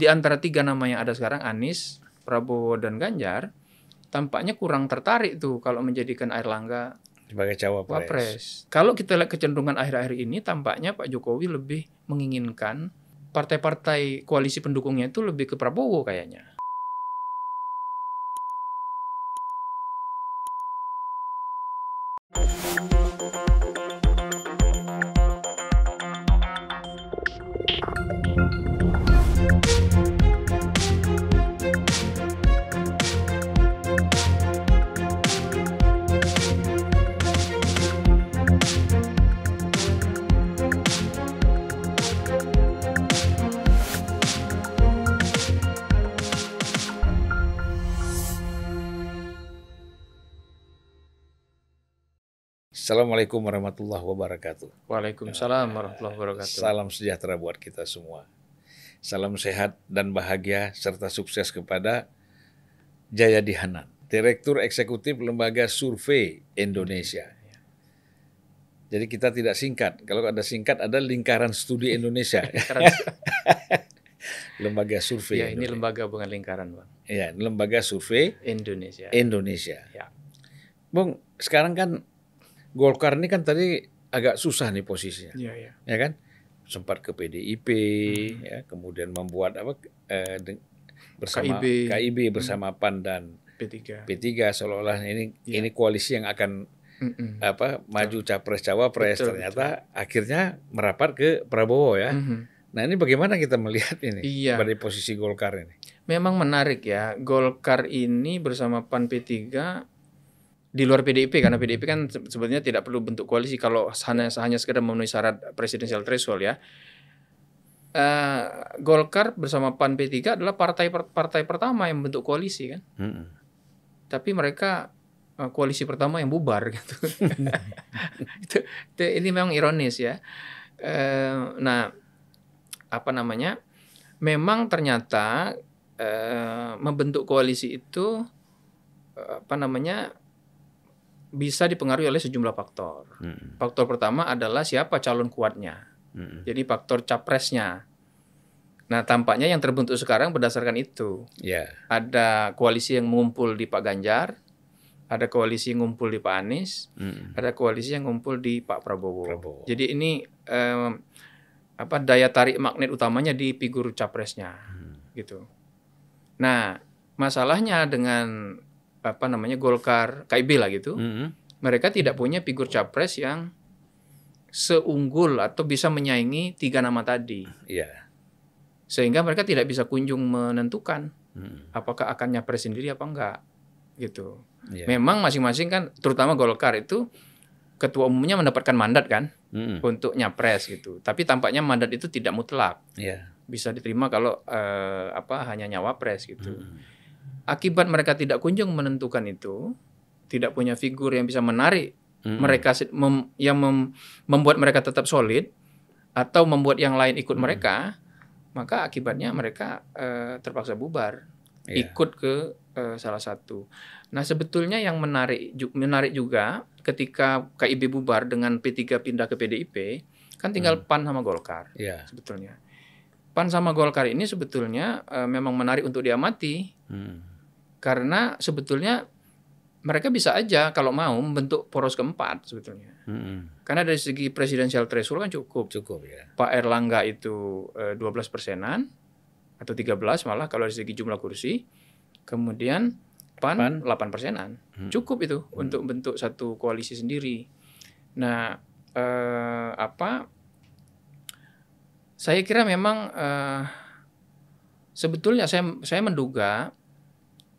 di antara tiga nama yang ada sekarang Anies, Prabowo dan Ganjar tampaknya kurang tertarik tuh kalau menjadikan Langga sebagai cawapres. Kalau kita lihat kecenderungan akhir-akhir ini tampaknya Pak Jokowi lebih menginginkan partai-partai koalisi pendukungnya itu lebih ke Prabowo kayaknya. Assalamualaikum warahmatullahi wabarakatuh. Waalaikumsalam warahmatullahi wabarakatuh. Salam sejahtera buat kita semua. Salam sehat dan bahagia serta sukses kepada Jaya Dihanan, Direktur Eksekutif Lembaga Survei Indonesia. Jadi kita tidak singkat. Kalau ada singkat ada Lingkaran Studi Indonesia. lembaga survei. Ya, ini Indonesia. lembaga bukan lingkaran, Bang. Iya, lembaga survei Indonesia. Indonesia. Ya. Bung, sekarang kan Golkar ini kan tadi agak susah nih posisinya, ya, ya. ya kan? Sempat ke PDIP, hmm. ya, kemudian membuat apa eh, bersama KIB, KIB hmm. bersama hmm. PAN dan P3. P3 seolah-olah ini ya. ini koalisi yang akan mm apa maju capres cawapres ternyata betul. akhirnya merapat ke Prabowo ya. Mm-hmm. Nah ini bagaimana kita melihat ini iya. pada posisi Golkar ini? Memang menarik ya Golkar ini bersama Pan P3 di luar PDIP karena PDIP kan sebetulnya tidak perlu bentuk koalisi kalau hanya hanya sekedar memenuhi syarat presidensial threshold ya. Uh, Golkar bersama PAN P3 adalah partai partai pertama yang bentuk koalisi kan. Hmm. Tapi mereka uh, koalisi pertama yang bubar gitu. itu, itu ini memang ironis ya. Uh, nah, apa namanya? Memang ternyata uh, membentuk koalisi itu uh, apa namanya? bisa dipengaruhi oleh sejumlah faktor. Hmm. Faktor pertama adalah siapa calon kuatnya. Hmm. Jadi faktor capresnya. Nah, tampaknya yang terbentuk sekarang berdasarkan itu. Yeah. Ada koalisi yang ngumpul di Pak Ganjar, ada koalisi yang ngumpul di Pak Anies, mm. ada koalisi yang ngumpul di Pak Prabowo. Prabowo. Jadi ini um, apa daya tarik magnet utamanya di figur capresnya, mm. gitu. Nah, masalahnya dengan apa namanya Golkar, KIB lah gitu, mm -hmm. mereka tidak punya figur capres yang seunggul atau bisa menyaingi tiga nama tadi. Yeah. Sehingga mereka tidak bisa kunjung menentukan mm. apakah akan nyapres sendiri apa enggak gitu. Yeah. Memang masing-masing kan, terutama Golkar itu ketua umumnya mendapatkan mandat kan mm. untuk nyapres gitu. Tapi tampaknya mandat itu tidak mutlak. Yeah. Bisa diterima kalau eh, apa hanya nyawa pres gitu. Mm. Akibat mereka tidak kunjung menentukan itu, tidak punya figur yang bisa menarik hmm. mereka mem, yang mem, membuat mereka tetap solid atau membuat yang lain ikut hmm. mereka, maka akibatnya mereka uh, terpaksa bubar, yeah. ikut ke uh, salah satu. Nah, sebetulnya yang menarik menarik juga ketika KIB bubar dengan P3 pindah ke PDIP, kan tinggal hmm. PAN sama Golkar. Yeah. Sebetulnya. PAN sama Golkar ini sebetulnya uh, memang menarik untuk diamati. Hmm. Karena sebetulnya mereka bisa aja kalau mau membentuk poros keempat sebetulnya. Hmm. Karena dari segi presidensial threshold kan cukup. Cukup ya. Pak Erlangga itu eh, dua 12 persenan atau 13 malah kalau dari segi jumlah kursi. Kemudian PAN, PAN? 8 persenan. Hmm. Cukup itu hmm. untuk bentuk satu koalisi sendiri. Nah, eh, apa saya kira memang eh, sebetulnya saya saya menduga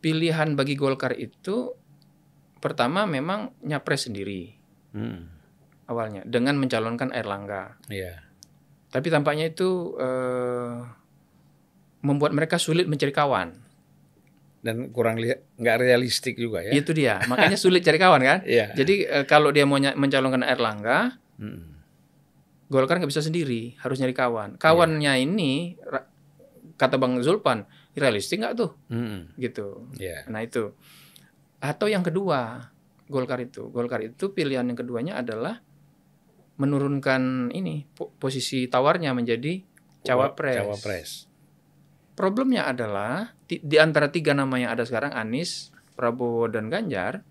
pilihan bagi Golkar itu pertama memang nyapres sendiri hmm. awalnya dengan mencalonkan Erlangga. Yeah. Tapi tampaknya itu uh, membuat mereka sulit mencari kawan dan kurang lihat nggak realistik juga ya. Itu dia, makanya sulit cari kawan kan. Yeah. Jadi uh, kalau dia mau mencalonkan Erlangga, hmm. Golkar nggak bisa sendiri, harus nyari kawan. Kawannya yeah. ini kata Bang Zulpan realistis nggak tuh hmm. gitu yeah. nah itu atau yang kedua Golkar itu Golkar itu pilihan yang keduanya adalah menurunkan ini posisi tawarnya menjadi oh, cawapres cawapres problemnya adalah di, antara tiga nama yang ada sekarang Anies Prabowo dan Ganjar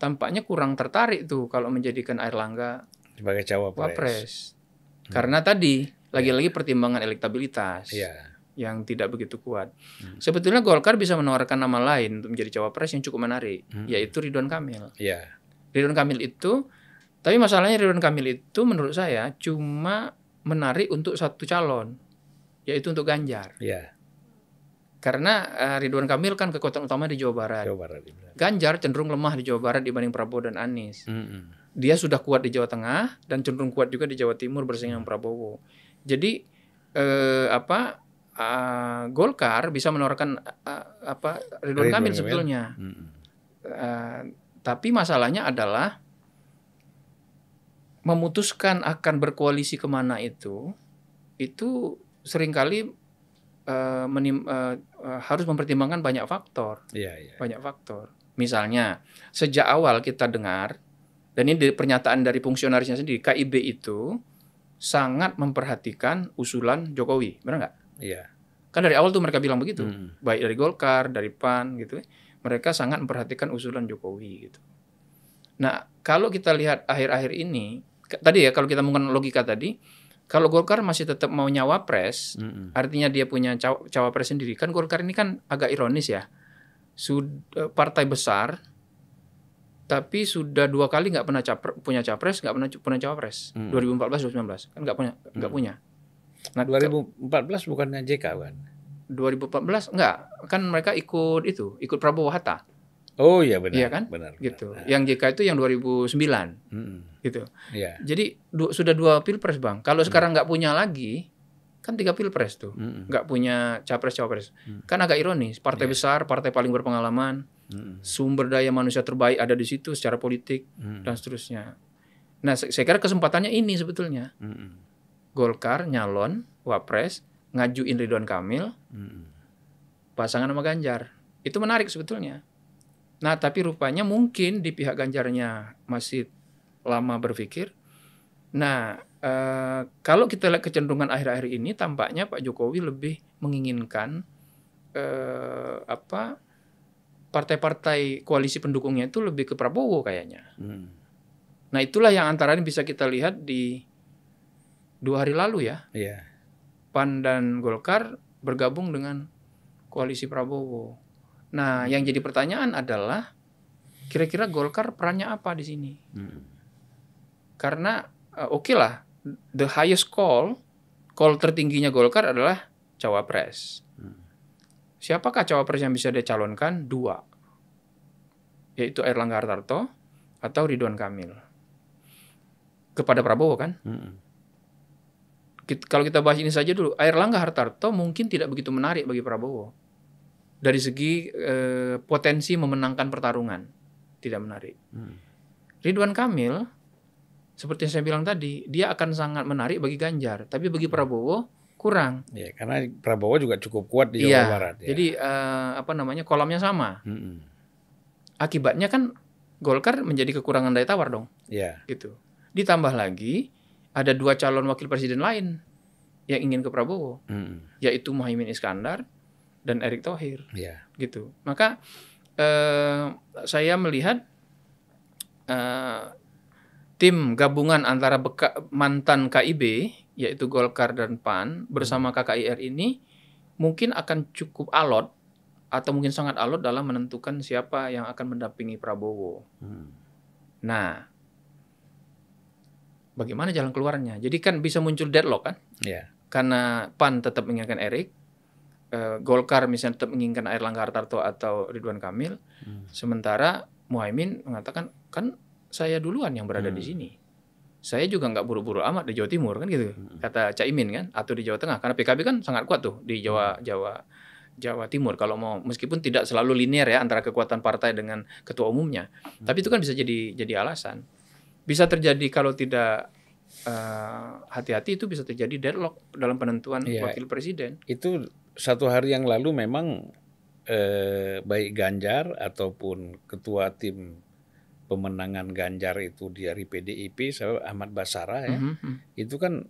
tampaknya kurang tertarik tuh kalau menjadikan langga sebagai cawapres Cawapres. Hmm. karena tadi iya. lagi-lagi pertimbangan elektabilitas yeah yang tidak begitu kuat. Hmm. Sebetulnya Golkar bisa menawarkan nama lain untuk menjadi cawapres yang cukup menarik, hmm. yaitu Ridwan Kamil. Yeah. Ridwan Kamil itu, tapi masalahnya Ridwan Kamil itu menurut saya cuma menarik untuk satu calon, yaitu untuk Ganjar. Yeah. Karena eh, Ridwan Kamil kan kekuatan utama di Jawa Barat. Jawa Barat iya Ganjar cenderung lemah di Jawa Barat dibanding Prabowo dan Anies. -hmm. Dia sudah kuat di Jawa Tengah dan cenderung kuat juga di Jawa Timur bersaing dengan hmm. Prabowo. Jadi eh, apa uh, Golkar bisa menawarkan uh, apa Ridwan Kamil sebetulnya. Hmm. Uh, tapi masalahnya adalah memutuskan akan berkoalisi kemana itu itu seringkali uh, menim, uh, uh, harus mempertimbangkan banyak faktor. Yeah, yeah. Banyak faktor. Misalnya sejak awal kita dengar dan ini pernyataan dari fungsionarisnya sendiri KIB itu sangat memperhatikan usulan Jokowi, benar nggak? Iya. Kan dari awal tuh mereka bilang begitu, hmm. baik dari Golkar, dari PAN gitu. Ya. Mereka sangat memperhatikan usulan Jokowi gitu. Nah, kalau kita lihat akhir-akhir ini, tadi ya kalau kita menggunakan logika tadi, kalau Golkar masih tetap mau nyawapres, mm -hmm. artinya dia punya caw cawapres sendiri. Kan Golkar ini kan agak ironis ya. Sud eh, partai besar, tapi sudah dua kali nggak pernah capre, punya capres, nggak pernah punya cawapres. Mm. 2014, 2019 kan nggak punya, nggak mm. punya. Nah 2014 bukannya JK kan? 2014 enggak, kan mereka ikut itu, ikut Prabowo Hatta. Oh iya benar. Iya kan? Benar. gitu. Benar. Yang JK itu yang 2009. Hmm. Gitu. Yeah. Jadi du sudah dua pilpres bang. Kalau hmm. sekarang nggak punya lagi, kan tiga pilpres tuh. Nggak hmm. punya capres-cawapres. Hmm. Kan agak ironis. Partai yeah. besar, partai paling berpengalaman, hmm. sumber daya manusia terbaik ada di situ secara politik hmm. dan seterusnya. Nah saya kira kesempatannya ini sebetulnya. Hmm Golkar nyalon wapres ngajuin Ridwan Kamil hmm. pasangan sama Ganjar itu menarik sebetulnya nah tapi rupanya mungkin di pihak Ganjarnya masih lama berpikir nah eh, kalau kita lihat kecenderungan akhir-akhir ini tampaknya Pak Jokowi lebih menginginkan eh, apa partai-partai koalisi pendukungnya itu lebih ke Prabowo kayaknya. Hmm. Nah itulah yang antara ini bisa kita lihat di dua hari lalu ya. Iya. Pan dan Golkar bergabung dengan koalisi Prabowo. Nah, yang jadi pertanyaan adalah kira-kira Golkar perannya apa di sini? Hmm. Karena uh, oke okay lah, the highest call, call tertingginya Golkar adalah cawapres. Hmm. Siapakah cawapres yang bisa dicalonkan Dua, yaitu Erlangga Hartarto atau Ridwan Kamil. Kepada Prabowo kan? Hmm kalau kita bahas ini saja dulu, Air Langga Hartarto mungkin tidak begitu menarik bagi Prabowo. Dari segi eh, potensi memenangkan pertarungan, tidak menarik. Hmm. Ridwan Kamil, seperti yang saya bilang tadi, dia akan sangat menarik bagi Ganjar, tapi bagi hmm. Prabowo kurang. Ya, karena Prabowo juga cukup kuat di iya, Jawa ya, Barat. Ya. Jadi eh, apa namanya kolamnya sama. Hmm. Akibatnya kan Golkar menjadi kekurangan daya tawar dong. Ya. Gitu. Ditambah lagi ada dua calon wakil presiden lain yang ingin ke Prabowo, hmm. yaitu Muhaimin Iskandar dan Erick Thohir. Yeah. Gitu. Maka eh, saya melihat eh, tim gabungan antara beka, mantan KIB yaitu Golkar dan PAN bersama KKIR ini mungkin akan cukup alot atau mungkin sangat alot dalam menentukan siapa yang akan mendampingi Prabowo. Hmm. Nah, bagaimana jalan keluarnya? Jadi kan bisa muncul deadlock kan? Yeah. Karena PAN tetap menginginkan Erik, eh, Golkar misalnya tetap menginginkan Air Erlangga Hartarto atau Ridwan Kamil, hmm. sementara Muhaimin mengatakan kan saya duluan yang berada hmm. di sini. Saya juga nggak buru-buru amat di Jawa Timur kan gitu, hmm. kata Caimin kan, atau di Jawa Tengah karena PKB kan sangat kuat tuh di Jawa hmm. Jawa Jawa Timur kalau mau meskipun tidak selalu linear ya antara kekuatan partai dengan ketua umumnya, hmm. tapi itu kan bisa jadi jadi alasan bisa terjadi kalau tidak eh, hati-hati uh, itu bisa terjadi deadlock dalam penentuan ya, wakil presiden. Itu satu hari yang lalu memang eh, baik Ganjar ataupun ketua tim pemenangan Ganjar itu dari PDIP Ahmad Basara ya. Mm -hmm. Itu kan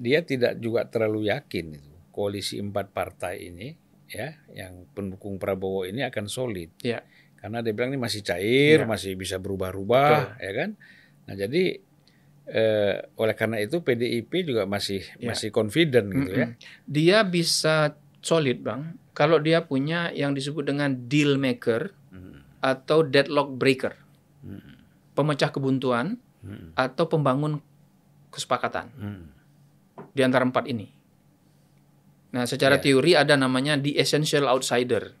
dia tidak juga terlalu yakin itu koalisi empat partai ini ya yang pendukung Prabowo ini akan solid. Ya. Karena dia bilang ini masih cair, ya. masih bisa berubah-ubah ya kan Nah jadi eh, oleh karena itu PDIP juga masih ya. masih confident gitu mm -hmm. ya. Dia bisa solid bang kalau dia punya yang disebut dengan deal maker mm. atau deadlock breaker, mm. pemecah kebuntuan mm. atau pembangun kesepakatan mm. di antara empat ini. Nah secara yeah. teori ada namanya the essential outsider.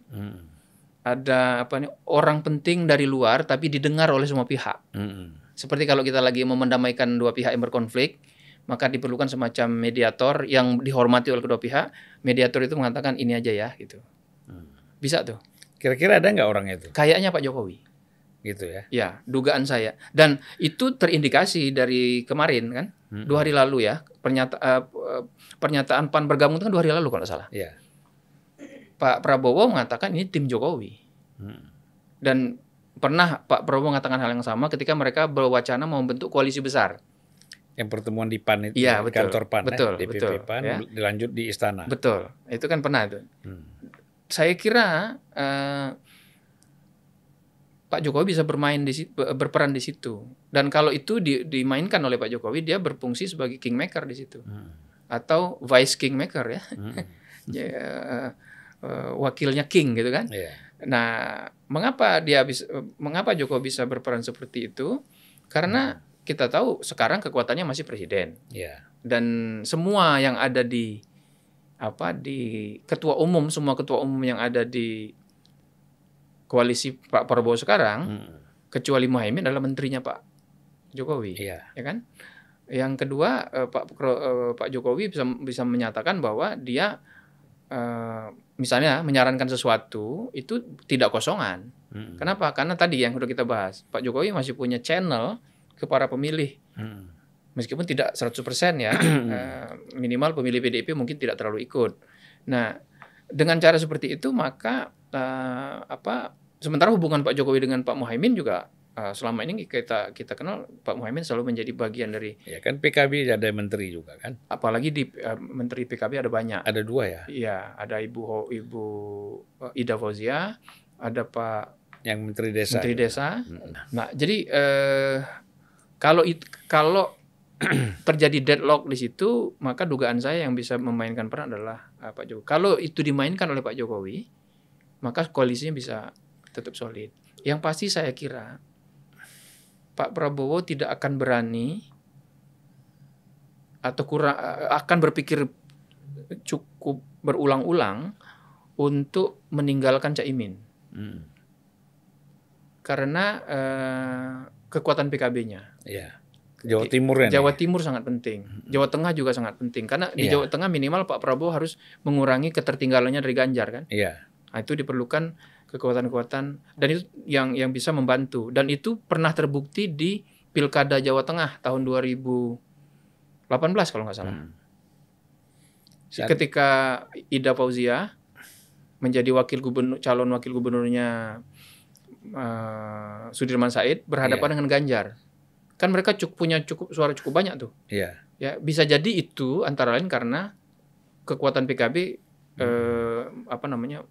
Ada apa nih orang penting dari luar tapi didengar oleh semua pihak. Mm seperti kalau kita lagi mau mendamaikan dua pihak yang berkonflik, maka diperlukan semacam mediator yang dihormati oleh kedua pihak. Mediator itu mengatakan ini aja ya gitu. Hmm. Bisa tuh. Kira-kira ada nggak orang itu? Kayaknya Pak Jokowi. Gitu ya? Ya, dugaan saya. Dan itu terindikasi dari kemarin kan, hmm. dua hari lalu ya, pernyata, eh, eh, pernyataan PAN bergabung itu kan dua hari lalu kalau salah. Ya. Pak Prabowo mengatakan ini tim Jokowi. Hmm. Dan pernah Pak Prabowo mengatakan hal yang sama ketika mereka berwacana mau membentuk koalisi besar. Yang pertemuan di PAN itu, ya, betul, kantor PAN, eh, betul, ya, DPP PAN, ya. dilanjut di istana. Betul, itu kan pernah itu. Hmm. Saya kira uh, Pak Jokowi bisa bermain di berperan di situ. Dan kalau itu di, dimainkan oleh Pak Jokowi, dia berfungsi sebagai kingmaker di situ, hmm. atau vice kingmaker ya, hmm. ya uh, wakilnya king gitu kan. Yeah Nah, mengapa dia bisa, mengapa Jokowi bisa berperan seperti itu? Karena hmm. kita tahu sekarang kekuatannya masih presiden. Yeah. Dan semua yang ada di apa di ketua umum, semua ketua umum yang ada di koalisi Pak Prabowo sekarang, hmm. kecuali Muhaimin adalah menterinya Pak Jokowi. Yeah. Ya kan? Yang kedua, eh, Pak eh, Pak Jokowi bisa bisa menyatakan bahwa dia eh, misalnya menyarankan sesuatu itu tidak kosongan. Hmm. Kenapa? Karena tadi yang sudah kita bahas, Pak Jokowi masih punya channel ke para pemilih. Hmm. Meskipun tidak 100% ya, eh, minimal pemilih PDIP mungkin tidak terlalu ikut. Nah, dengan cara seperti itu maka uh, apa sementara hubungan Pak Jokowi dengan Pak Muhaimin juga Eh, selama ini kita kita kenal Pak Muhaimin selalu menjadi bagian dari ya kan PKB ada menteri juga kan apalagi di uh, menteri PKB ada banyak ada dua ya iya ada ibu ibu eh, Ida Fauzia ada Pak yang menteri desa menteri desa hmm. nah jadi uh, kalau it, kalau terjadi deadlock di situ, maka dugaan saya yang bisa memainkan peran adalah uh, Pak Jokowi. Kalau itu dimainkan oleh Pak Jokowi, maka koalisinya bisa tetap solid. Yang pasti saya kira Pak Prabowo tidak akan berani atau kurang akan berpikir cukup berulang-ulang untuk meninggalkan Caimin. Hmm. Karena eh, kekuatan PKB-nya. Yeah. Jawa Timur kan ya. Jawa Timur sangat penting. Hmm. Jawa Tengah juga sangat penting karena di yeah. Jawa Tengah minimal Pak Prabowo harus mengurangi ketertinggalannya dari Ganjar kan. Iya. Yeah. Nah, itu diperlukan kekuatan-kekuatan dan itu yang yang bisa membantu dan itu pernah terbukti di Pilkada Jawa Tengah tahun 2018 kalau nggak salah. Hmm. Ketika Ida Fauzia menjadi wakil gubernur calon wakil gubernurnya uh, eh, Sudirman Said berhadapan yeah. dengan Ganjar. Kan mereka cukup punya cukup suara cukup banyak tuh. Yeah. Ya, bisa jadi itu antara lain karena kekuatan PKB hmm. eh, apa namanya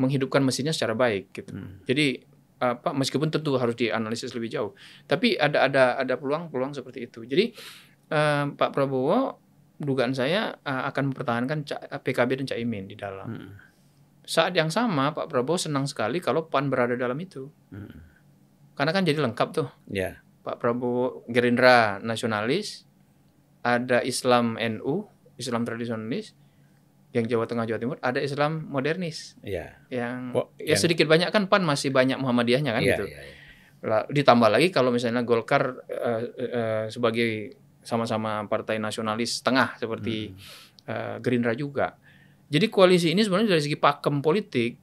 menghidupkan mesinnya secara baik gitu. Hmm. Jadi apa meskipun tentu harus dianalisis lebih jauh, tapi ada ada ada peluang-peluang seperti itu. Jadi eh, Pak Prabowo dugaan saya eh, akan mempertahankan PKB dan Caimin di dalam. Hmm. Saat yang sama Pak Prabowo senang sekali kalau PAN berada dalam itu. Hmm. Karena kan jadi lengkap tuh. Yeah. Pak Prabowo Gerindra nasionalis, ada Islam NU, Islam tradisionalis, yang Jawa Tengah Jawa Timur ada Islam modernis ya. yang well, ya yang... sedikit banyak kan pan masih banyak Muhammadiyahnya kan ya, gitu ya, ya. ditambah lagi kalau misalnya Golkar uh, uh, sebagai sama-sama partai nasionalis tengah seperti hmm. uh, Gerindra juga jadi koalisi ini sebenarnya dari segi pakem politik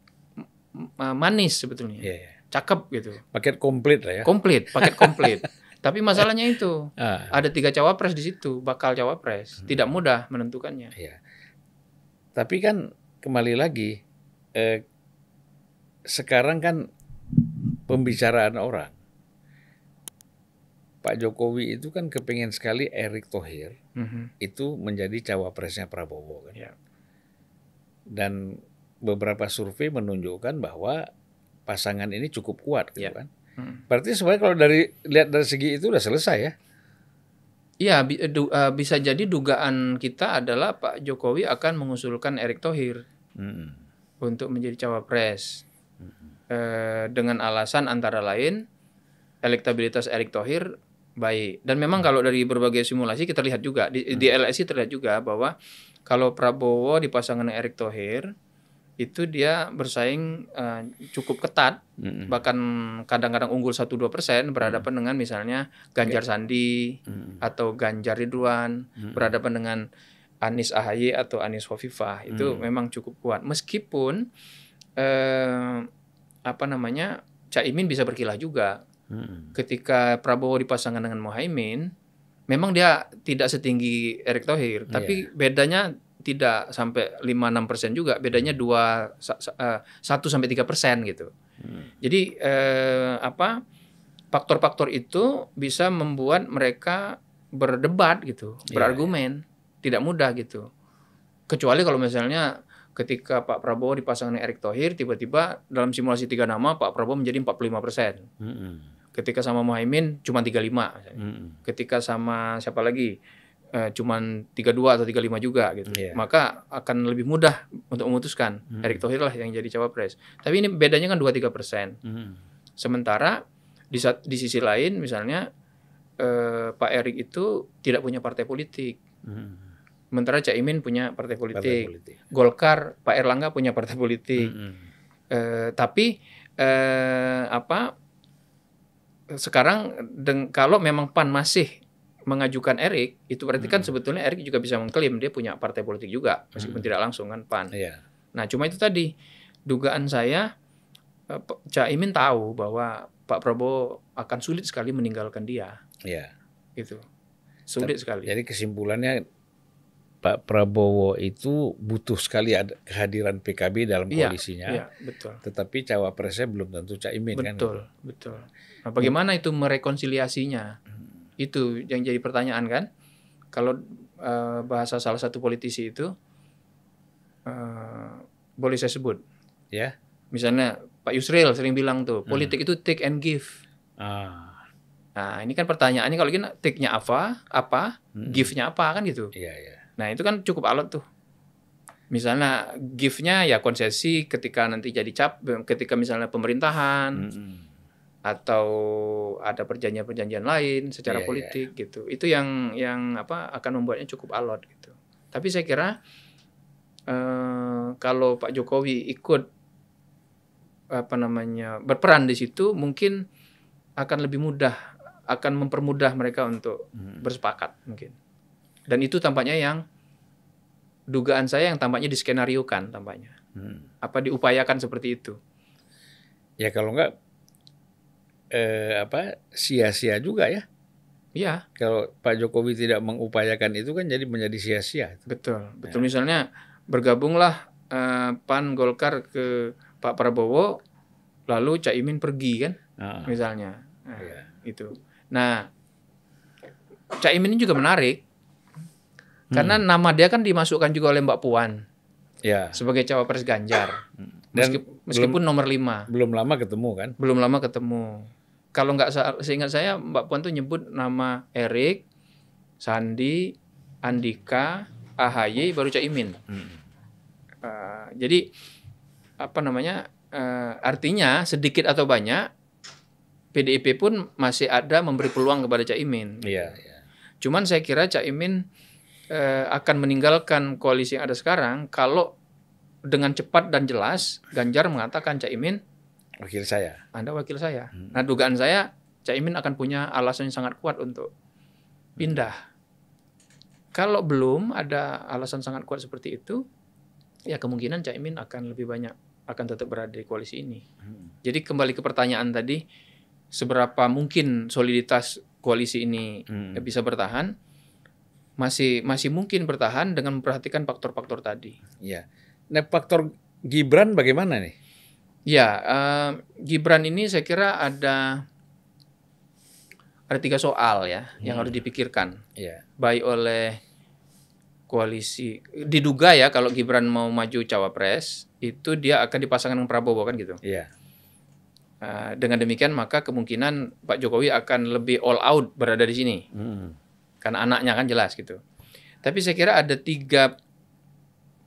manis sebetulnya ya, ya. cakep gitu paket komplit lah ya komplit paket komplit Tapi masalahnya itu ah. ada tiga cawapres di situ, bakal cawapres, hmm. tidak mudah menentukannya. ya. Tapi kan kembali lagi eh, sekarang kan pembicaraan orang. Pak Jokowi itu kan kepingin sekali Erick Thohir mm-hmm. itu menjadi cawapresnya Prabowo kan. Yeah. Dan beberapa survei menunjukkan bahwa pasangan ini cukup kuat gitu yeah. kan. Mhm. Berarti sebenarnya kalau dari lihat dari segi itu udah selesai ya. Iya bi uh, bisa jadi dugaan kita adalah Pak Jokowi akan mengusulkan Erick Thohir hmm. untuk menjadi cawapres hmm. uh, dengan alasan antara lain elektabilitas Erick Thohir baik dan memang kalau dari berbagai simulasi kita lihat juga di, hmm. di mm. LSI terlihat juga bahwa kalau Prabowo dipasangkan Erick Thohir itu dia bersaing uh, cukup ketat mm -hmm. bahkan kadang-kadang unggul 1 2 persen berhadapan mm -hmm. dengan misalnya Ganjar Sandi mm -hmm. atau Ganjar Ridwan mm -hmm. berhadapan dengan Anies Ahy atau Anies Hovifah itu mm -hmm. memang cukup kuat meskipun eh, apa namanya Caimin bisa berkilah juga mm -hmm. ketika Prabowo dipasangkan dengan Mohaimin memang dia tidak setinggi Erick Thohir tapi yeah. bedanya tidak sampai 5-6% juga, bedanya hmm. dua eh, satu sampai tiga persen gitu. Hmm. Jadi eh, apa faktor-faktor itu bisa membuat mereka berdebat gitu, yeah, iya. berargumen, tidak mudah gitu. Kecuali kalau misalnya ketika Pak Prabowo dipasang dengan Erick Thohir, tiba-tiba dalam simulasi tiga nama Pak Prabowo menjadi 45 persen. -hmm. Ketika sama Muhaimin cuma 35. lima -hmm. Ketika sama siapa lagi? eh, cuman 32 atau 35 juga gitu. Yeah. Maka akan lebih mudah untuk memutuskan mm Erick Thohir lah yang jadi cawapres. Tapi ini bedanya kan 2-3 persen. Mm Sementara di, di sisi lain misalnya eh, Pak Erick itu tidak punya partai politik. Mm Sementara Sementara Caimin punya partai politik. partai politik. Golkar, Pak Erlangga punya partai politik. Mm -hmm. eh, tapi eh, apa sekarang deng, kalau memang PAN masih mengajukan Erik, itu berarti kan hmm. kan sebetulnya Erik juga bisa mengklaim dia punya partai politik juga, meskipun hmm. tidak langsung kan PAN. Iya. Nah, cuma itu tadi dugaan saya Cak eh, Imin tahu bahwa Pak Prabowo akan sulit sekali meninggalkan dia. Iya. Itu Sulit Tapi, sekali. Jadi kesimpulannya Pak Prabowo itu butuh sekali ada kehadiran PKB dalam iya, koalisinya. Iya, betul. Tetapi cawapresnya belum tentu caimin betul, kan. Betul, gitu. betul. Nah, bagaimana itu merekonsiliasinya? Itu yang jadi pertanyaan kan. Kalau uh, bahasa salah satu politisi itu uh, boleh saya sebut. Ya. Yeah. Misalnya Pak Yusril sering bilang tuh, hmm. politik itu take and give. Ah. Nah, ini kan pertanyaannya kalau gini take-nya apa, apa, hmm. give-nya apa kan gitu. yeah, Yeah. Nah, itu kan cukup alot tuh misalnya give nya ya konsesi ketika nanti jadi cap ketika misalnya pemerintahan -hmm atau ada perjanjian-perjanjian lain secara yeah, iya. politik yeah. gitu. Itu yang yang apa akan membuatnya cukup alot gitu. Tapi saya kira uh, kalau Pak Jokowi ikut apa namanya berperan di situ mungkin akan lebih mudah akan mempermudah mereka untuk hmm. bersepakat mungkin. Dan itu tampaknya yang dugaan saya yang tampaknya diskenariokan tampaknya. Hmm. Apa diupayakan seperti itu? Ya kalau enggak eh, apa sia-sia juga ya. Iya. Kalau Pak Jokowi tidak mengupayakan itu kan jadi menjadi sia-sia. Betul, ya. betul. Misalnya bergabunglah eh, Pan Golkar ke Pak Prabowo, lalu Cak Imin pergi kan, uh -uh. misalnya. Nah, ya. Itu. Nah, Cak Imin ini juga menarik hmm. karena nama dia kan dimasukkan juga oleh Mbak Puan. Ya. Sebagai cawapres Ganjar. Hmm. Dan meskipun, belum, nomor lima Belum lama ketemu kan? Belum lama ketemu kalau nggak seingat saya Mbak Puan tuh nyebut nama Erik, Sandi, Andika, AHY baru Caimin. Hmm. Uh, jadi apa namanya? Uh, artinya sedikit atau banyak PDIP pun masih ada memberi peluang kepada Cak Imin. Iya, yeah, yeah. Cuman saya kira Caimin uh, eh, akan meninggalkan koalisi yang ada sekarang kalau dengan cepat dan jelas Ganjar mengatakan Cak Imin. Wakil saya. Anda wakil saya. Hmm. Nah, dugaan saya Caimin akan punya alasan yang sangat kuat untuk pindah. Kalau belum ada alasan sangat kuat seperti itu, ya kemungkinan Caimin akan lebih banyak akan tetap berada di koalisi ini. Hmm. Jadi kembali ke pertanyaan tadi, seberapa mungkin soliditas koalisi ini hmm. bisa bertahan? Masih masih mungkin bertahan dengan memperhatikan faktor-faktor tadi. Ya. Nah, faktor Gibran bagaimana nih? Ya, uh, Gibran ini saya kira ada ada tiga soal ya hmm. yang harus dipikirkan. Yeah. Baik oleh koalisi diduga ya kalau Gibran mau maju cawapres itu dia akan dipasangkan dengan Prabowo kan gitu. Iya. Yeah. Uh, dengan demikian maka kemungkinan Pak Jokowi akan lebih all out berada di sini. Hmm. Karena anaknya kan jelas gitu. Tapi saya kira ada tiga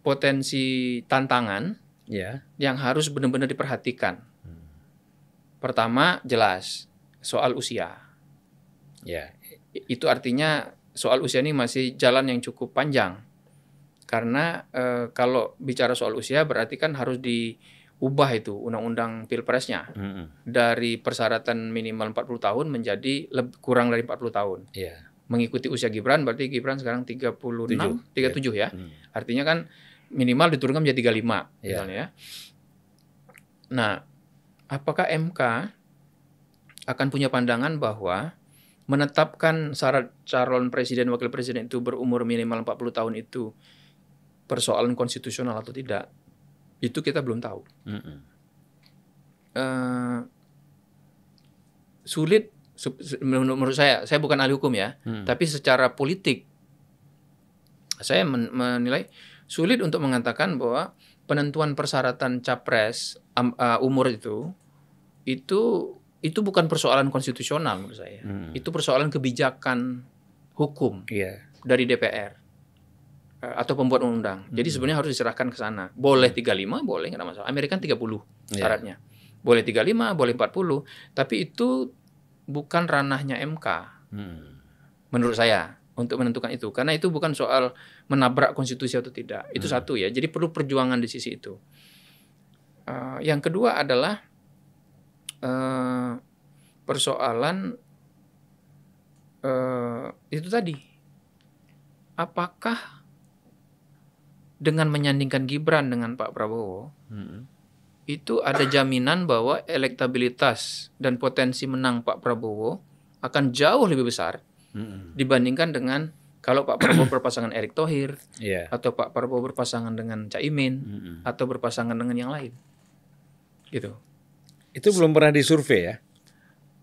potensi tantangan Ya, yang harus benar-benar diperhatikan. Hmm. Pertama jelas soal usia. Ya. Itu artinya soal usia ini masih jalan yang cukup panjang. Karena e, kalau bicara soal usia berarti kan harus diubah itu undang-undang pilpresnya -hmm. dari persyaratan minimal 40 tahun menjadi lebih, kurang dari 40 tahun. Yeah. Mengikuti usia Gibran berarti Gibran sekarang 36, Tujuh. 37 yeah. ya. Mm. Artinya kan minimal diturunkan menjadi 35 yeah. Iya. misalnya. Ya. Nah, apakah MK akan punya pandangan bahwa menetapkan syarat calon presiden wakil presiden itu berumur minimal 40 tahun itu persoalan konstitusional atau tidak? Itu kita belum tahu. Mm -mm. Uh, sulit menurut saya, saya bukan ahli hukum ya, hmm. tapi secara politik saya menilai sulit untuk mengatakan bahwa penentuan persyaratan capres um, uh, umur itu itu itu bukan persoalan konstitusional menurut saya. Hmm. Itu persoalan kebijakan hukum yeah. dari DPR uh, atau pembuat undang-undang. Hmm. Jadi sebenarnya harus diserahkan ke sana. Boleh 35, boleh nggak masalah. Amerika 30 kan iya. syaratnya. Yeah. Boleh 35, boleh 40, tapi itu bukan ranahnya MK. Hmm. Menurut saya untuk menentukan itu karena itu bukan soal menabrak konstitusi atau tidak itu hmm. satu ya jadi perlu perjuangan di sisi itu uh, yang kedua adalah uh, persoalan uh, itu tadi apakah dengan menyandingkan Gibran dengan Pak Prabowo hmm. itu ada jaminan bahwa elektabilitas dan potensi menang Pak Prabowo akan jauh lebih besar dibandingkan dengan kalau Pak Prabowo berpasangan Erick Thohir yeah. atau Pak Prabowo berpasangan dengan Caimin hmm. atau berpasangan dengan yang lain gitu itu belum pernah disurvei ya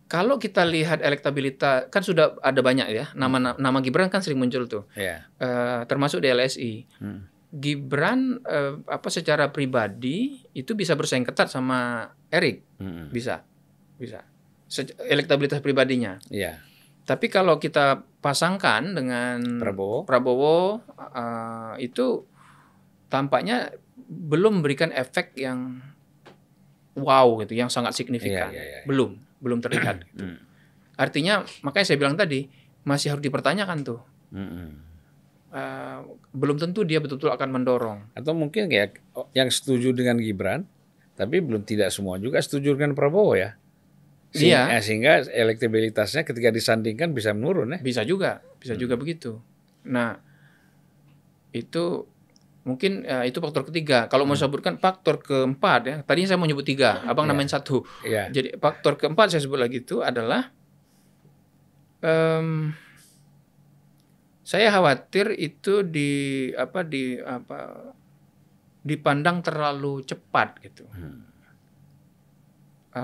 kalau kita lihat elektabilitas kan sudah ada banyak ya nama hmm. nama Gibran kan sering muncul tuh yeah. Iya. uh, termasuk di LSI hmm. Gibran uh, apa secara pribadi itu bisa bersaing ketat sama Erik hmm. bisa bisa Se elektabilitas pribadinya yeah. Tapi kalau kita pasangkan dengan Prabowo, Prabowo uh, itu tampaknya belum memberikan efek yang wow gitu, yang sangat signifikan. Yeah, yeah, yeah. Iya. Belum, belum terlihat. gitu. Hmm. Artinya makanya saya bilang tadi masih harus dipertanyakan tuh. Mm -hmm. uh, belum tentu dia betul-betul akan mendorong. Atau mungkin kayak yang setuju dengan Gibran, tapi belum tidak semua juga setuju dengan Prabowo ya. Iya. Sehingga, iya. sehingga elektabilitasnya ketika disandingkan bisa menurun ya. Bisa juga, bisa hmm. juga begitu. Nah, itu mungkin eh, itu faktor ketiga. Kalau hmm. mau sebutkan faktor keempat ya, tadinya saya mau nyebut tiga, hmm. abang yeah. namain satu. Yeah. Jadi faktor keempat saya sebut lagi itu adalah um, saya khawatir itu di apa di apa dipandang terlalu cepat gitu. Hmm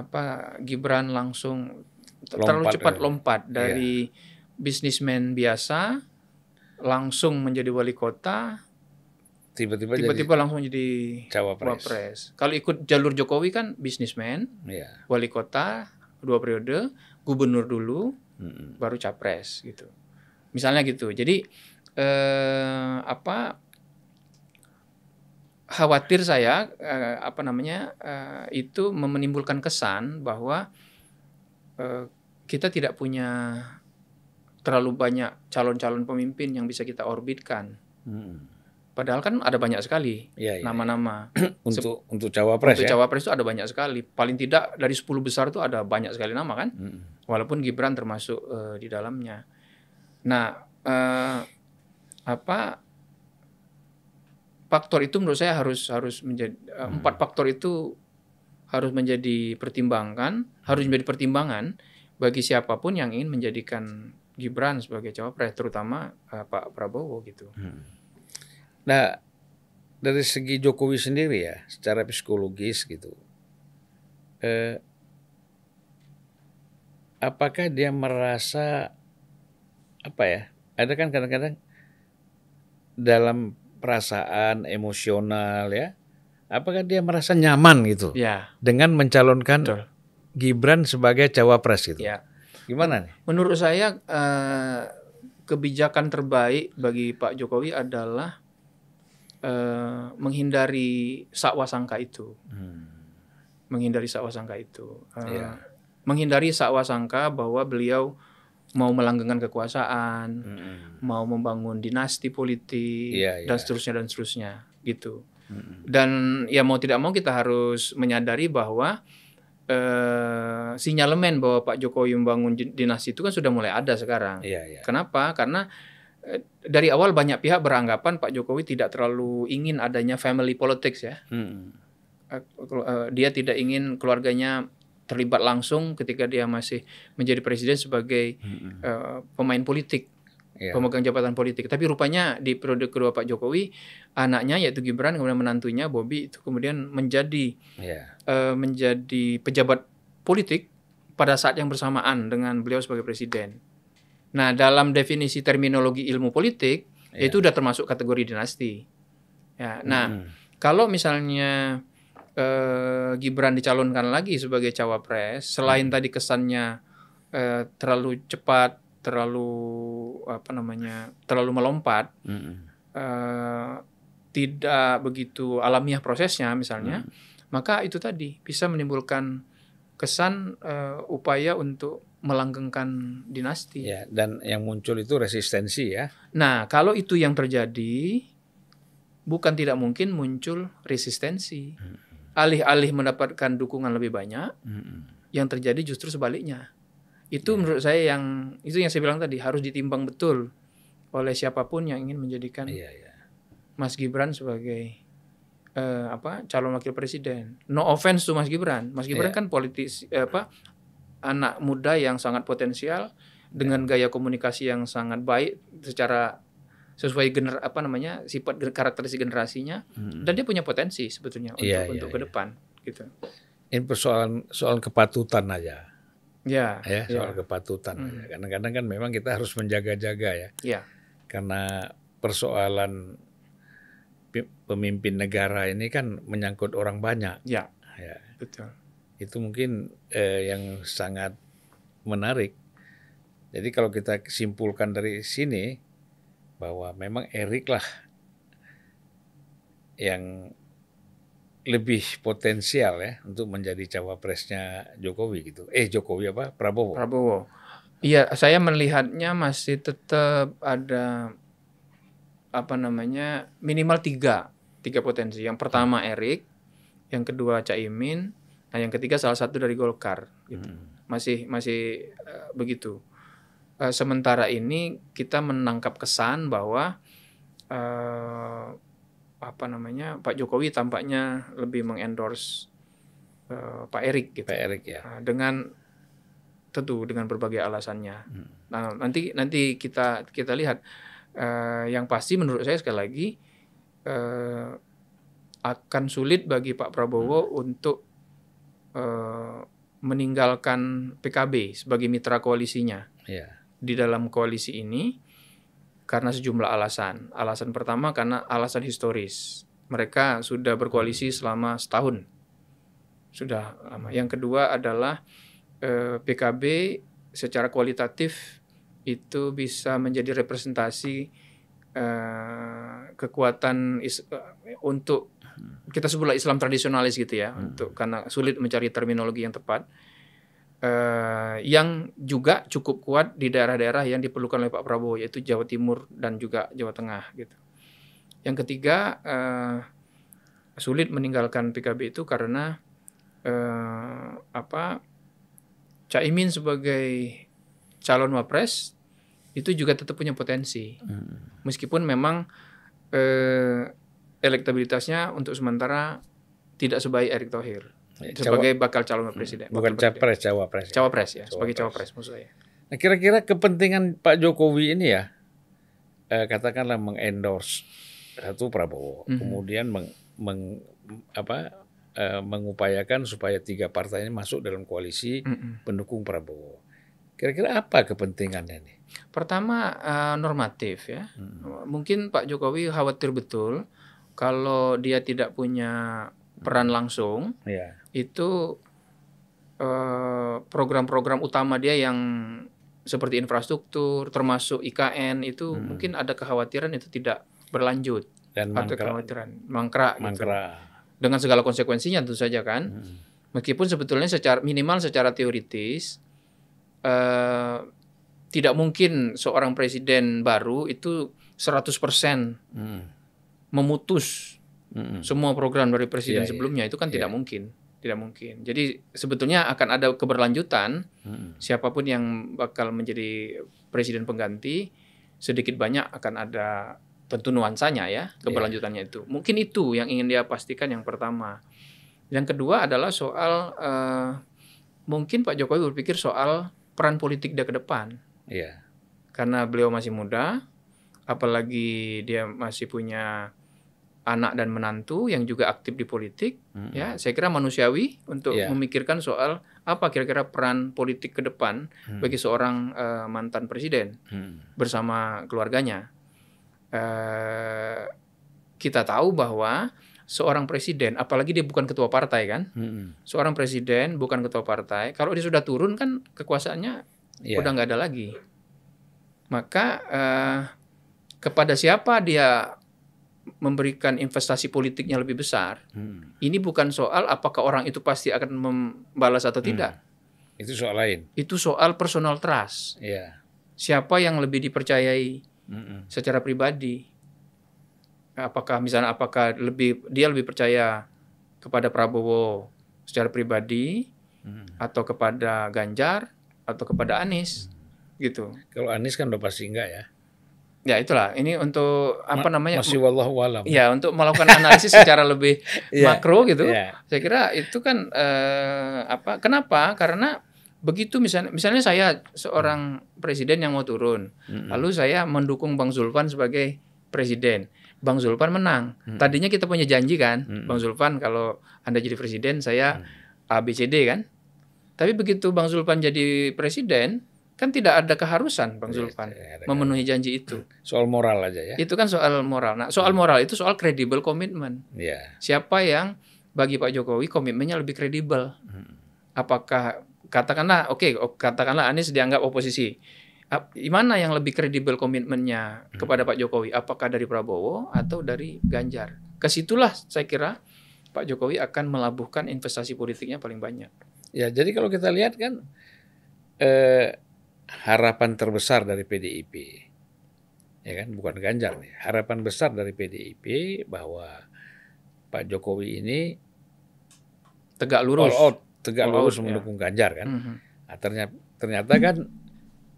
apa Gibran langsung lompat terlalu cepat ya. lompat iya. dari yeah. bisnismen biasa langsung menjadi wali kota tiba-tiba tiba-tiba langsung jadi cawapres. Wapres. Kalau ikut jalur Jokowi kan bisnismen, yeah. wali kota dua periode, gubernur dulu, hmm baru capres gitu. Misalnya gitu. Jadi eh, apa khawatir saya uh, apa namanya uh, itu menimbulkan kesan bahwa uh, kita tidak punya terlalu banyak calon-calon pemimpin yang bisa kita orbitkan. Hmm. Padahal kan ada banyak sekali iya, iya, iya. nama-nama. Ya, ya, ya. untuk untuk cawapres untuk ya. cawapres itu ada banyak sekali. Paling tidak dari 10 besar itu ada banyak sekali nama kan. Hmm. Walaupun Gibran termasuk uh, di dalamnya. Nah, uh, apa faktor itu menurut saya harus harus menjadi eh, hmm. empat faktor itu harus menjadi pertimbangan, harus menjadi pertimbangan bagi siapapun yang ingin menjadikan Gibran sebagai cawapres, terutama uh, Pak Prabowo gitu. Hmm. Nah, dari segi Jokowi sendiri ya, secara psikologis gitu, eh, apakah dia merasa apa ya? Ada kan kadang-kadang dalam perasaan emosional ya apakah dia merasa nyaman gitu ya. dengan mencalonkan Betul. Gibran sebagai cawapres gitu ya. gimana nih menurut saya eh, kebijakan terbaik bagi Pak Jokowi adalah eh, menghindari sakwa sangka itu hmm. menghindari sakwa sangka itu eh, ya. menghindari sakwa sangka bahwa beliau mau melanggengkan kekuasaan, mm-hmm. mau membangun dinasti politik yeah, yeah. dan seterusnya dan seterusnya gitu. Mm-hmm. Dan ya mau tidak mau kita harus menyadari bahwa eh, sinyalemen bahwa Pak Jokowi membangun dinasti itu kan sudah mulai ada sekarang. Yeah, yeah. Kenapa? Karena eh, dari awal banyak pihak beranggapan Pak Jokowi tidak terlalu ingin adanya family politics ya. hmm Dia tidak ingin keluarganya terlibat langsung ketika dia masih menjadi presiden sebagai hmm. uh, pemain politik yeah. pemegang jabatan politik. Tapi rupanya di periode kedua Pak Jokowi, anaknya yaitu Gibran kemudian menantunya Bobi itu kemudian menjadi yeah. Iya. uh, menjadi pejabat politik pada saat yang bersamaan dengan beliau sebagai presiden. Nah, dalam definisi terminologi ilmu politik yeah. itu sudah termasuk kategori dinasti. Ya, nah, kalau misalnya eh, Gibran dicalonkan lagi sebagai cawapres, selain hmm. tadi kesannya eh, terlalu cepat, terlalu apa namanya, terlalu melompat, hmm. eh, tidak begitu alamiah prosesnya misalnya, hmm. maka itu tadi bisa menimbulkan kesan eh, upaya untuk melanggengkan dinasti. Ya, dan yang muncul itu resistensi ya. Nah, kalau itu yang terjadi, bukan tidak mungkin muncul resistensi. Hmm alih-alih mendapatkan dukungan lebih banyak, hmm. yang terjadi justru sebaliknya. Itu yeah. menurut saya yang itu yang saya bilang tadi harus ditimbang betul oleh siapapun yang ingin menjadikan yeah, yeah. Mas Gibran sebagai uh, apa calon wakil presiden. No offense to Mas Gibran. Mas Gibran yeah. kan politis uh, apa anak muda yang sangat potensial dengan iya. gaya komunikasi yang sangat baik secara sesuai gener apa namanya sifat karakteristik generasinya hmm. dan dia punya potensi sebetulnya iya, untuk yeah, untuk ke iya. depan yeah. gitu. Ini persoalan soal kepatutan aja. Ya, yeah, ya soal yeah. kepatutan hmm. aja. Kadang-kadang kan memang kita harus menjaga-jaga ya. Iya. Karena persoalan pemimpin negara ini kan menyangkut orang banyak. Ya. ya. Betul. Itu mungkin eh, yang sangat menarik. Jadi kalau kita simpulkan dari sini bahwa memang Erik lah yang lebih potensial ya untuk menjadi cawapresnya Jokowi gitu. Eh Jokowi apa? Prabowo. Prabowo. Iya, saya melihatnya masih tetap ada apa namanya minimal tiga tiga potensi. Yang pertama hmm. Erik, yang kedua Caimin, nah yang ketiga salah satu dari Golkar. Gitu. Hmm. Masih masih uh, begitu uh, sementara ini kita menangkap kesan bahwa uh, apa namanya Pak Jokowi tampaknya lebih mengendorse uh, Pak Erik gitu. Pak Erik ya. dengan tentu dengan berbagai alasannya. Hmm. Nah nanti nanti kita kita lihat uh, yang pasti menurut saya sekali lagi uh, akan sulit bagi Pak Prabowo hmm. untuk uh, meninggalkan PKB sebagai mitra koalisinya. Yeah di dalam koalisi ini karena sejumlah alasan. Alasan pertama karena alasan historis. Mereka sudah berkoalisi selama setahun. Sudah lama. Yang kedua adalah eh, PKB secara kualitatif itu bisa menjadi representasi eh, kekuatan is, eh, untuk kita sebutlah Islam tradisionalis gitu ya, hmm. untuk karena sulit mencari terminologi yang tepat eh, yang juga cukup kuat di daerah-daerah yang diperlukan oleh Pak Prabowo yaitu Jawa Timur dan juga Jawa Tengah gitu. Yang ketiga eh, sulit meninggalkan PKB itu karena eh, apa Caimin sebagai calon wapres itu juga tetap punya potensi hmm. meskipun memang eh, elektabilitasnya untuk sementara tidak sebaik Erick Thohir. Iya, sebagai bakal calon hmm, presiden. Bukan presiden. capres, presiden. cawapres. Cawapres ya, cawapres. sebagai cawapres maksudnya. Nah, kira-kira kepentingan Pak Jokowi ini ya, eh, katakanlah mengendorse satu Prabowo, hmm kemudian meng, meng apa eh, mengupayakan supaya tiga partai ini masuk dalam koalisi hmm pendukung Prabowo. Kira-kira apa kepentingannya nih? Pertama uh, normatif ya. hmm Mungkin Pak Jokowi khawatir betul kalau dia tidak punya peran langsung yeah. itu eh, program-program uh, utama dia yang seperti infrastruktur termasuk IKN itu hmm. mungkin ada kekhawatiran itu tidak berlanjut dan atau kekhawatiran mangkrak mangkra. gitu. dengan segala konsekuensinya tentu saja kan hmm. meskipun sebetulnya secara minimal secara teoritis uh, tidak mungkin seorang presiden baru itu 100% hmm. memutus -hmm. semua program dari presiden yeah, iya, sebelumnya yeah. itu kan yeah. tidak iya. mungkin tidak mungkin. Jadi sebetulnya akan ada keberlanjutan. Hmm. Siapapun yang bakal menjadi presiden pengganti, sedikit banyak akan ada tentu nuansanya ya iya. keberlanjutannya yeah. itu. Mungkin itu yang ingin dia pastikan yang pertama. Yang kedua adalah soal uh, mungkin Pak Jokowi berpikir soal peran politik dia ke depan. Yeah. Karena beliau masih muda, apalagi dia masih punya anak dan menantu yang juga aktif di politik hmm ya saya kira manusiawi untuk yeah. memikirkan soal apa kira-kira peran politik ke depan hmm bagi seorang uh, mantan presiden hmm bersama keluarganya uh, kita tahu bahwa seorang presiden apalagi dia bukan ketua partai kan hmm seorang presiden bukan ketua partai kalau dia sudah turun kan kekuasaannya yeah. udah nggak ada lagi maka uh, kepada siapa dia memberikan investasi politiknya lebih besar, hmm. ini bukan soal apakah orang itu pasti akan membalas atau hmm. tidak. Hmm. Itu soal lain. Itu soal personal trust. Yeah. Siapa yang lebih dipercayai Mm-mm. secara pribadi? Apakah misalnya apakah lebih dia lebih percaya kepada Prabowo secara pribadi mm. atau kepada Ganjar atau kepada Anies? Mm. Gitu. Kalau Anies kan udah pasti enggak ya ya itulah ini untuk apa namanya masih wallahu alam ya untuk melakukan analisis secara lebih yeah. makro gitu yeah. saya kira itu kan eh, apa kenapa karena begitu misalnya misalnya saya seorang hmm. presiden yang mau turun -hmm. lalu saya mendukung bang Zulfan sebagai presiden bang Zulfan menang -hmm. tadinya kita punya janji kan -hmm. bang Zulfan kalau anda jadi presiden saya hmm. B -hmm. ABCD kan tapi begitu bang Zulfan jadi presiden Kan tidak ada keharusan Bang iya, Zulpan, ya, memenuhi janji itu. Hmm. Soal moral aja ya. Itu kan soal moral. Nah, soal hmm. moral itu soal kredibel komitmen. Ya. Siapa yang bagi Pak Jokowi komitmennya lebih kredibel? Hmm. Apakah katakanlah oke okay, katakanlah Anies dianggap oposisi. Mana yang lebih kredibel komitmennya kepada Pak Jokowi? Apakah dari Prabowo atau dari Ganjar? Kesitulah saya kira Pak Jokowi akan melabuhkan investasi politiknya paling banyak. Ya, jadi kalau kita lihat kan eh, harapan terbesar dari PDIP. Ya kan, bukan Ganjar nih. Harapan besar dari PDIP bahwa Pak Jokowi ini tegak lurus, all out, tegak all lurus out, ya. mendukung ya. Ganjar kan. Mm -hmm. nah, ternyata ternyata kan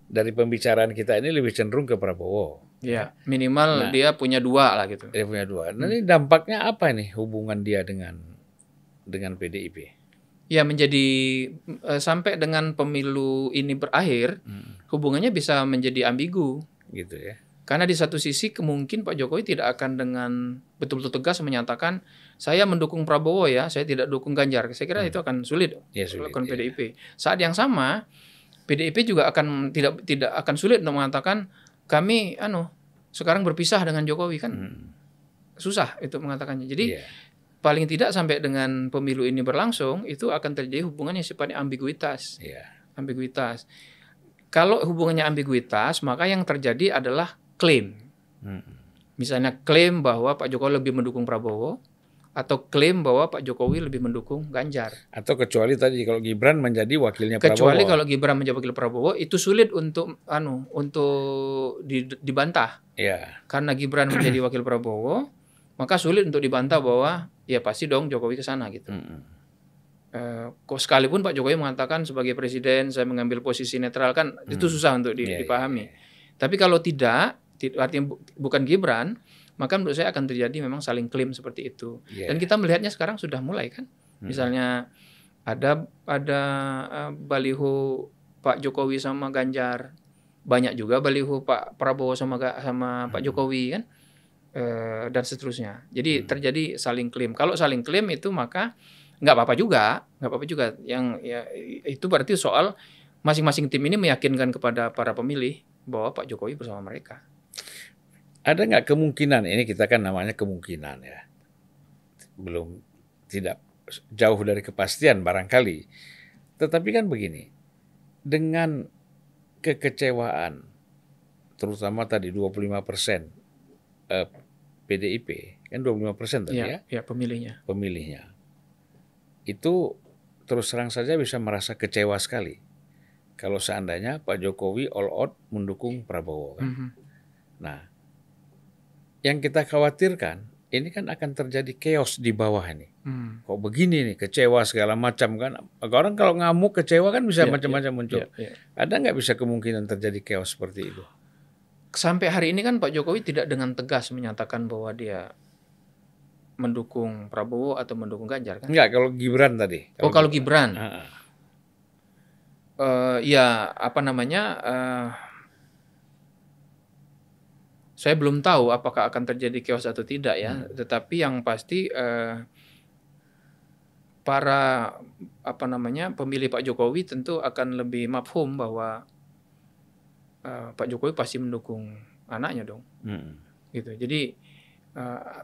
dari pembicaraan kita ini lebih cenderung ke Prabowo. Ya, minimal nah, dia punya dua lah gitu. Dia punya dua. Nah, hmm. ini dampaknya apa nih hubungan dia dengan dengan PDIP? ya menjadi uh, sampai dengan pemilu ini berakhir hmm. hubungannya bisa menjadi ambigu gitu ya karena di satu sisi kemungkin Pak Jokowi tidak akan dengan betul-betul tegas menyatakan saya mendukung Prabowo ya saya tidak dukung Ganjar saya kira hmm. itu akan sulit ya, sulit ya. PDIP saat yang sama PDIP juga akan tidak tidak akan sulit untuk mengatakan kami anu sekarang berpisah dengan Jokowi kan hmm. susah itu mengatakannya jadi yeah paling tidak sampai dengan pemilu ini berlangsung itu akan terjadi hubungan yang sifatnya ambiguitas. Yeah. Ambiguitas. Kalau hubungannya ambiguitas, maka yang terjadi adalah klaim. Mm -hmm. Misalnya klaim bahwa Pak Jokowi lebih mendukung Prabowo atau klaim bahwa Pak Jokowi lebih mendukung Ganjar. Atau kecuali tadi kalau Gibran menjadi wakilnya kecuali Prabowo. Kecuali kalau Gibran menjadi wakil Prabowo itu sulit untuk anu untuk dibantah. Iya. Yeah. Karena Gibran menjadi wakil Prabowo, maka sulit untuk dibantah bahwa ya pasti dong Jokowi ke sana gitu. Hmm. kok sekalipun Pak Jokowi mengatakan sebagai presiden saya mengambil posisi netral kan hmm. itu susah untuk di, yeah, iya, dipahami. Yeah, yeah. Tapi kalau tidak, artinya bukan Gibran, maka menurut saya akan terjadi memang saling klaim seperti itu. Yeah. Dan kita melihatnya sekarang sudah mulai kan, hmm. misalnya ada ada eh, baliho Pak Jokowi sama Ganjar, banyak juga baliho Pak Prabowo sama sama hmm. Pak Jokowi kan. Eh, dan seterusnya. Jadi hmm. terjadi saling klaim. Kalau saling klaim itu maka nggak apa-apa juga, nggak apa-apa juga. Yang ya, itu berarti soal masing-masing tim ini meyakinkan kepada para pemilih bahwa Pak Jokowi bersama mereka. Ada nggak kemungkinan ini kita kan namanya kemungkinan ya, belum tidak jauh dari kepastian barangkali. Tetapi kan begini, dengan kekecewaan, terutama tadi 25 persen eh, PDIP kan 25 persen tadi iya, ya, ya? Ya pemilihnya. Pemilihnya itu terus terang saja bisa merasa kecewa sekali kalau seandainya Pak Jokowi all out mendukung Prabowo kan. Mm -hmm. Nah, yang kita khawatirkan ini kan akan terjadi chaos di bawah ini. Mm. Kok begini nih kecewa segala macam kan? Orang kalau ngamuk kecewa kan bisa iya, iya, macam-macam yeah, muncul. Yeah, Ada nggak bisa kemungkinan terjadi chaos seperti itu? sampai hari ini kan Pak Jokowi tidak dengan tegas menyatakan bahwa dia mendukung Prabowo atau mendukung Ganjar kan? Enggak, kalau Gibran tadi. Kalau oh, kalau Gibran. Gibran. Uh, uh, ya, apa namanya? Uh, saya belum tahu apakah akan terjadi chaos atau tidak ya, hmm. tetapi yang pasti uh, para apa namanya? pemilih Pak Jokowi tentu akan lebih mafhum bahwa Eh, Pak Jokowi pasti mendukung anaknya dong. Hmm. Gitu. Jadi uh,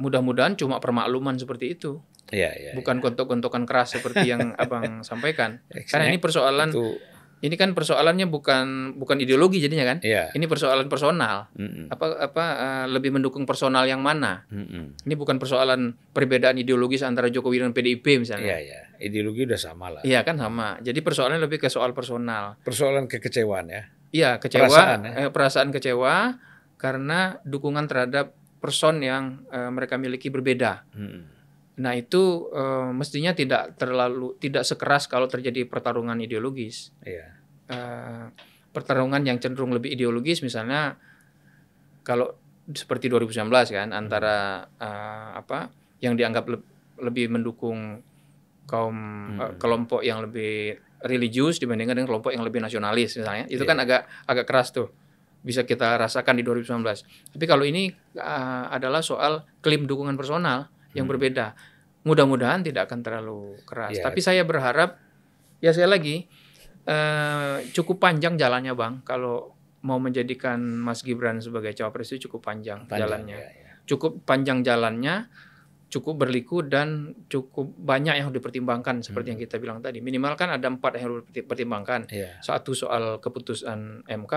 mudah-mudahan cuma permakluman seperti itu. Ya, ya, Bukan ya. kontok-kontokan keras seperti yang Abang sampaikan. Karena ini persoalan itu... ini kan persoalannya bukan bukan ideologi jadinya kan? Iya. Ini persoalan personal. Mm -mm. Apa apa uh, lebih mendukung personal yang mana? Mm -mm. Ini bukan persoalan perbedaan ideologis antara Jokowi dan PDIP misalnya. Iya, ya. Ideologi udah sama lah. Iya kan sama. Jadi persoalannya lebih ke soal personal. Persoalan kekecewaan ya Iya, kecewa, perasaan, ya? eh, perasaan kecewa karena dukungan terhadap person yang eh, mereka miliki berbeda. Hmm. Nah itu eh, mestinya tidak terlalu tidak sekeras kalau terjadi pertarungan ideologis. Iya. Eh, pertarungan yang cenderung lebih ideologis misalnya kalau seperti 2019 kan hmm. antara eh, apa yang dianggap le lebih mendukung kaum eh, hmm. kelompok yang lebih religius dibandingkan dengan kelompok yang lebih nasionalis misalnya. Itu yeah. kan agak agak keras tuh. Bisa kita rasakan di 2019. Tapi kalau ini uh, adalah soal klaim dukungan personal yang hmm. berbeda. Mudah-mudahan tidak akan terlalu keras. Yeah. Tapi saya berharap ya saya lagi uh, cukup panjang jalannya Bang kalau mau menjadikan Mas Gibran sebagai cawapres itu cukup panjang, panjang jalannya. Ya, ya. Cukup panjang jalannya cukup berliku dan cukup banyak yang dipertimbangkan seperti hmm. yang kita bilang tadi. Minimal kan ada empat yang harus dipertimbangkan. Yeah. Satu soal keputusan MK,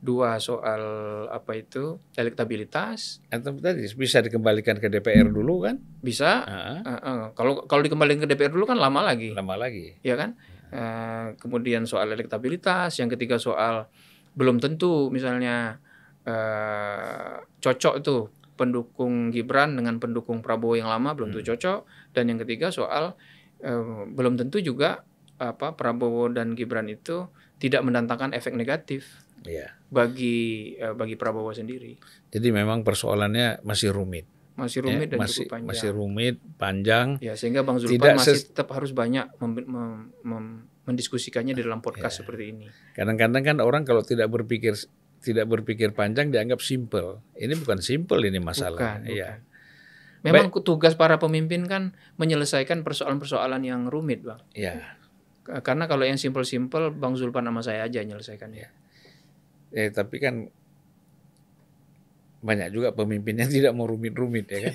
dua soal apa itu elektabilitas. Atau tadi bisa dikembalikan ke DPR dulu kan? Bisa. Kalau uh -huh. uh, uh. kalau dikembalikan ke DPR dulu kan lama lagi. Lama lagi. ya kan? Uh, iya. eh, -huh. kemudian soal elektabilitas, yang ketiga soal belum tentu misalnya uh, cocok tuh pendukung Gibran dengan pendukung Prabowo yang lama belum tentu hmm. cocok dan yang ketiga soal eh, belum tentu juga apa Prabowo dan Gibran itu tidak mendatangkan efek negatif yeah. bagi eh, bagi Prabowo sendiri. Jadi memang persoalannya masih rumit. Masih ya, rumit ya, dan masih, cukup panjang. Masih rumit, panjang. Ya sehingga Bang Zulpan masih tetap harus banyak mem mem mem mendiskusikannya di dalam ya. podcast ya. seperti ini. Kadang-kadang kan orang kalau tidak berpikir tidak berpikir panjang dianggap simple. Ini bukan simple ini masalah. Bukan, ya. Memang Baik. tugas para pemimpin kan menyelesaikan persoalan-persoalan yang rumit, Bang. Ya. Karena kalau yang simple-simple Bang Zulpan sama saya aja menyelesaikan ya. Ya, eh, tapi kan banyak juga pemimpin yang tidak mau rumit-rumit ya kan.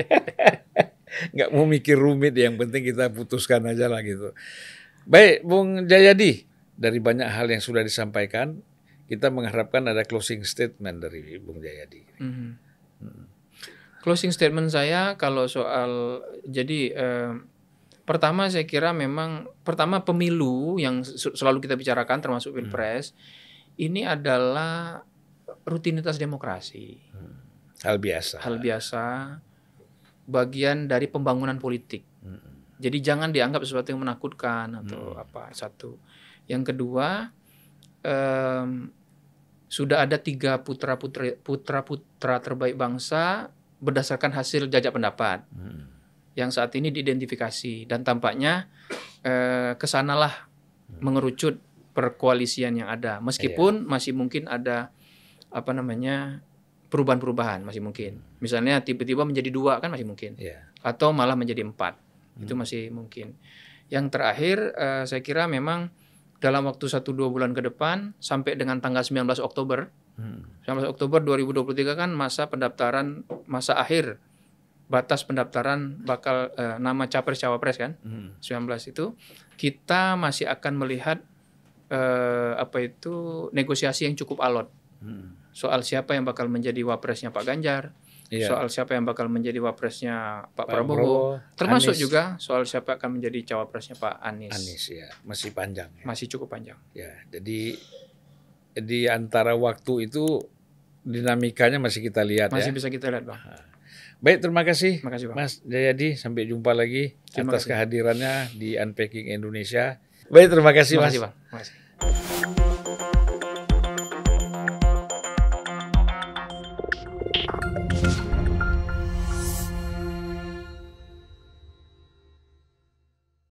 Nggak mau mikir rumit, yang penting kita putuskan aja lah gitu. Baik, Bung Jayadi, dari banyak hal yang sudah disampaikan, kita mengharapkan ada closing statement dari Bung Jayadi. Mm-hmm. Hmm. Closing statement saya kalau soal jadi eh, pertama saya kira memang pertama pemilu yang selalu kita bicarakan termasuk hmm. pilpres hmm. ini adalah rutinitas demokrasi. Hmm. Hal biasa. Hal biasa bagian dari pembangunan politik. Hmm. Jadi jangan dianggap sesuatu yang menakutkan atau hmm. apa satu. Yang kedua um, sudah ada tiga putra putri putra putra terbaik bangsa berdasarkan hasil jajak pendapat hmm. yang saat ini diidentifikasi dan tampaknya eh, kesanalah hmm. mengerucut perkoalisian yang ada meskipun yeah. masih mungkin ada apa namanya perubahan-perubahan masih mungkin hmm. misalnya tiba-tiba menjadi dua kan masih mungkin yeah. atau malah menjadi empat hmm. itu masih mungkin yang terakhir eh, saya kira memang dalam waktu 1-2 bulan ke depan sampai dengan tanggal 19 Oktober. Hmm. 19 Oktober 2023 kan masa pendaftaran masa akhir batas pendaftaran bakal eh, nama capres cawapres kan. Hmm. 19 itu kita masih akan melihat eh, apa itu negosiasi yang cukup alot. Hmm. Soal siapa yang bakal menjadi wapresnya Pak Ganjar, yeah. soal siapa yang bakal menjadi wapresnya Pak, Pak Prabowo, Prabowo termasuk Anies. juga soal siapa akan menjadi cawapresnya Pak Anies. Anies ya, masih panjang. Ya. Masih cukup panjang. Ya, jadi di antara waktu itu dinamikanya masih kita lihat. Masih ya. bisa kita lihat, pak Baik, terima kasih, terima kasih Mas Jayadi. Sampai jumpa lagi terima atas kasih. kehadirannya di Unpacking Indonesia. Baik, terima kasih, terima Mas. Kasih, Pak. Terima kasih.